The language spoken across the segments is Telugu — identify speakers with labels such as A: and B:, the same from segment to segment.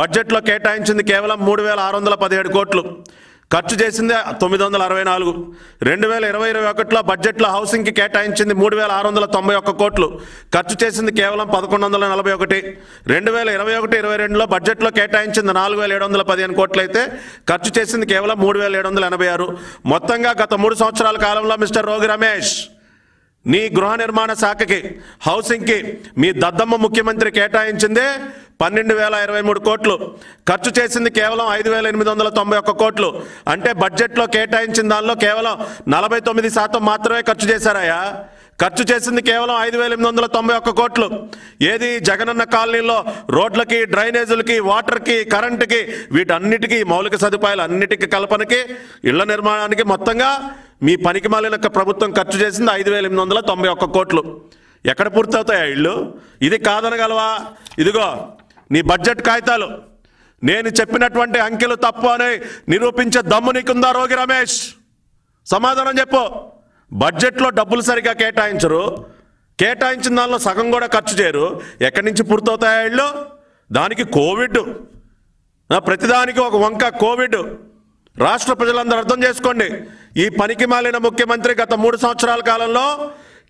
A: బడ్జెట్లో కేటాయించింది కేవలం మూడు వేల ఆరు వందల పదిహేడు కోట్లు ఖర్చు చేసింది తొమ్మిది వందల అరవై నాలుగు రెండు వేల ఇరవై ఇరవై ఒకటిలో బడ్జెట్లో హౌసింగ్కి కేటాయించింది మూడు వేల ఆరు వందల తొంభై ఒక్క కోట్లు ఖర్చు చేసింది కేవలం పదకొండు వందల నలభై ఒకటి రెండు వేల ఇరవై ఒకటి ఇరవై రెండులో బడ్జెట్లో కేటాయించింది నాలుగు వేల ఏడు వందల పదిహేను కోట్లు అయితే ఖర్చు చేసింది కేవలం మూడు వేల ఏడు వందల ఎనభై ఆరు మొత్తంగా గత మూడు సంవత్సరాల కాలంలో మిస్టర్ రోగి రమేష్ నీ గృహ నిర్మాణ శాఖకి హౌసింగ్కి మీ దద్దమ్మ ముఖ్యమంత్రి కేటాయించిందే పన్నెండు వేల ఇరవై మూడు కోట్లు ఖర్చు చేసింది కేవలం ఐదు వేల ఎనిమిది వందల తొంభై ఒక్క కోట్లు అంటే బడ్జెట్లో కేటాయించిన దానిలో కేవలం నలభై తొమ్మిది శాతం మాత్రమే ఖర్చు చేశారాయా ఖర్చు చేసింది కేవలం ఐదు వేల ఎనిమిది వందల తొంభై ఒక్క కోట్లు ఏది జగనన్న కాలనీలో రోడ్లకి డ్రైనేజీలకి వాటర్కి కరెంటుకి వీటన్నిటికీ మౌలిక సదుపాయాలు అన్నిటికీ కల్పనకి ఇళ్ల నిర్మాణానికి మొత్తంగా మీ పనికి మాలిన ప్రభుత్వం ఖర్చు చేసింది ఐదు వేల ఎనిమిది వందల తొంభై ఒక్క కోట్లు ఎక్కడ పూర్తవుతాయా ఇళ్ళు ఇది కాదనగలవా ఇదిగో నీ బడ్జెట్ కాగితాలు నేను చెప్పినటువంటి అంకెలు తప్పు అని నిరూపించే దమ్ము నీకుందా రోగి రమేష్ సమాధానం చెప్పు బడ్జెట్లో డబ్బులు సరిగా కేటాయించరు కేటాయించిన దానిలో సగం కూడా ఖర్చు చేయరు ఎక్కడి నుంచి పూర్తవుతాయా వీళ్ళు దానికి కోవిడ్ ప్రతిదానికి ఒక వంక కోవిడ్ రాష్ట్ర ప్రజలందరూ అర్థం చేసుకోండి ఈ పనికి మాలిన ముఖ్యమంత్రి గత మూడు సంవత్సరాల కాలంలో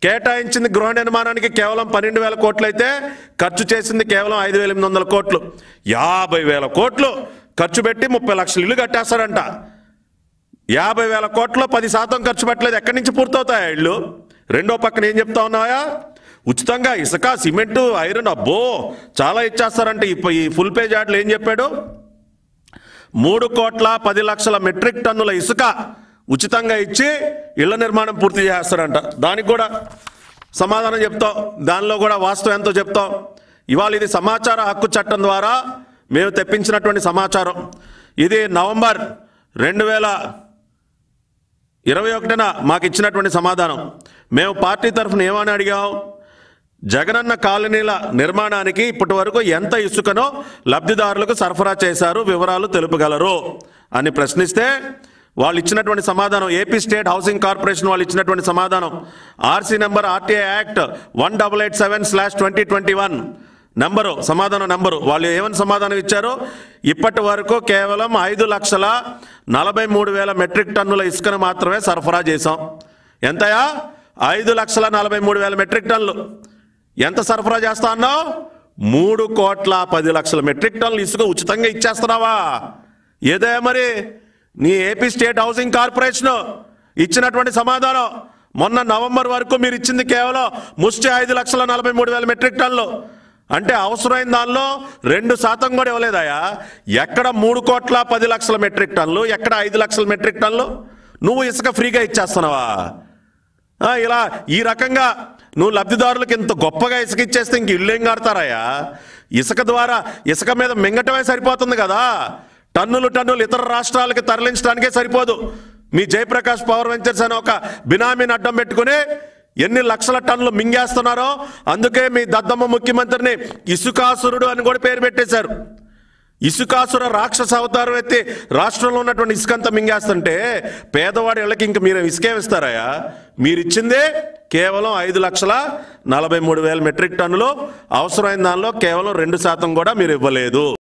A: కేటాయించింది గృహ నిర్మాణానికి కేవలం పన్నెండు వేల కోట్లు అయితే ఖర్చు చేసింది కేవలం ఐదు వేల ఎనిమిది వందల కోట్లు యాభై వేల కోట్లు ఖర్చు పెట్టి ముప్పై లక్షలు ఇల్లు కట్టేస్తాడంట యాభై వేల కోట్లు పది శాతం ఖర్చు పెట్టలేదు ఎక్కడి నుంచి పూర్తవుతాయా ఇళ్ళు రెండో పక్కన ఏం చెప్తా ఉన్నాయా ఉచితంగా ఇసుక సిమెంటు ఐరన్ అబ్బో చాలా ఇచ్చేస్తారంటే ఈ ఫుల్ పేజ్ ఆటలు ఏం చెప్పాడు మూడు కోట్ల పది లక్షల మెట్రిక్ టన్నుల ఇసుక ఉచితంగా ఇచ్చి ఇళ్ల నిర్మాణం పూర్తి చేస్తారంట దానికి కూడా సమాధానం చెప్తాం దానిలో కూడా వాస్తవం ఎంతో చెప్తాం ఇవాళ ఇది సమాచార హక్కు చట్టం ద్వారా మేము తెప్పించినటువంటి సమాచారం ఇది నవంబర్ రెండు వేల ఇరవై ఒకటిన మాకు ఇచ్చినటువంటి సమాధానం మేము పార్టీ తరఫున ఏమని అడిగాం జగనన్న కాలనీల నిర్మాణానికి ఇప్పటి వరకు ఎంత ఇసుకనో లబ్ధిదారులకు సరఫరా చేశారు వివరాలు తెలుపగలరు అని ప్రశ్నిస్తే వాళ్ళు ఇచ్చినటువంటి సమాధానం ఏపీ స్టేట్ హౌసింగ్ కార్పొరేషన్ వాళ్ళు ఇచ్చినటువంటి సమాధానం RC number RTI act one double eight seven slash twenty twenty one number సమాధానం నంబరు వాళ్ళు ఏమని సమాధానం ఇచ్చారో ఇప్పటి వరకు కేవలం ఐదు లక్షల నలభై మూడు వేల మెట్రిక్ టన్నుల ఇసుకను మాత్రమే సరఫరా చేశాం ఎంతయా ఐదు లక్షల నలభై మూడు వేల మెట్రిక్ టన్నులు ఎంత సరఫరా చేస్తా అన్నావు మూడు కోట్ల పది లక్షల మెట్రిక్ టన్నులు ఇసుక ఉచితంగా ఇచ్చేస్తున్నావా ఏదే మరి నీ ఏపీ స్టేట్ హౌసింగ్ కార్పొరేషన్ ఇచ్చినటువంటి సమాధానం మొన్న నవంబర్ వరకు మీరు ఇచ్చింది కేవలం ముస్టి ఐదు లక్షల నలభై మూడు వేల మెట్రిక్ టన్లు అంటే అవసరమైన దానిలో రెండు శాతం కూడా ఇవ్వలేదాయా ఎక్కడ మూడు కోట్ల పది లక్షల మెట్రిక్ టన్లు ఎక్కడ ఐదు లక్షల మెట్రిక్ టన్లు నువ్వు ఇసుక ఫ్రీగా ఇచ్చేస్తున్నావా ఇలా ఈ రకంగా నువ్వు లబ్ధిదారులకు ఇంత గొప్పగా ఇసుక ఇచ్చేస్తే ఇంక ఇల్లు ఏం కడతారాయా ఇసుక ద్వారా ఇసుక మీద మింగటమే సరిపోతుంది కదా టన్నులు టన్నులు ఇతర రాష్ట్రాలకు తరలించడానికే సరిపోదు మీ జయప్రకాష్ పవర్ వెంచర్స్ అనే ఒక బినామీని అడ్డం పెట్టుకుని ఎన్ని లక్షల టన్నులు మింగేస్తున్నారో అందుకే మీ దద్దమ్మ ముఖ్యమంత్రిని ఇసుకాసురుడు అని కూడా పేరు పెట్టేశారు ఇసుకాసుర రాక్షస అవతారం అయితే రాష్ట్రంలో ఉన్నటువంటి ఇసుకంత మింగేస్తుంటే పేదవాడి ఇళ్ళకి ఇంక మీరు ఇసుకేమిస్తారాయా మీరు ఇచ్చిందే కేవలం ఐదు లక్షల నలభై మూడు వేల మెట్రిక్ టన్నులు అవసరమైన దానిలో కేవలం రెండు శాతం కూడా మీరు ఇవ్వలేదు